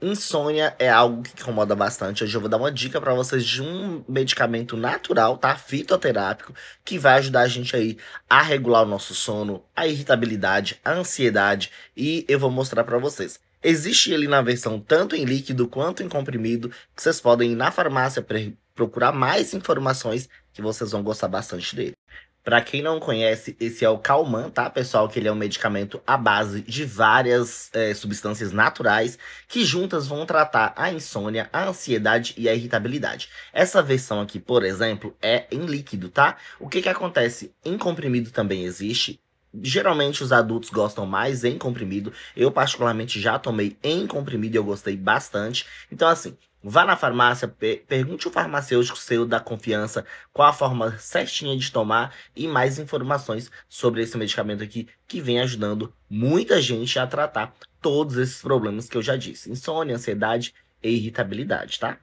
Insônia é algo que incomoda bastante. Hoje eu vou dar uma dica para vocês de um medicamento natural, tá? Fitoterápico, que vai ajudar a gente aí a regular o nosso sono, a irritabilidade, a ansiedade e eu vou mostrar para vocês. Existe ele na versão tanto em líquido quanto em comprimido, que vocês podem ir na farmácia procurar mais informações que vocês vão gostar bastante dele. Para quem não conhece, esse é o Calman, tá, pessoal? Que ele é um medicamento à base de várias é, substâncias naturais que juntas vão tratar a insônia, a ansiedade e a irritabilidade. Essa versão aqui, por exemplo, é em líquido, tá? O que que acontece? Em comprimido também existe, Geralmente os adultos gostam mais em comprimido. Eu, particularmente, já tomei em comprimido e eu gostei bastante. Então, assim, Vá na farmácia, pergunte o farmacêutico seu da confiança qual a forma certinha de tomar e mais informações sobre esse medicamento aqui que vem ajudando muita gente a tratar todos esses problemas que eu já disse: insônia, ansiedade e irritabilidade, tá?